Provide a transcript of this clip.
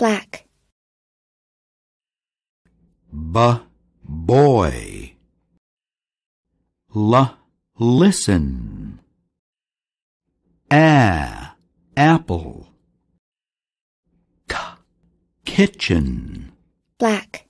black. B boy. L listen. A apple. K kitchen. Black.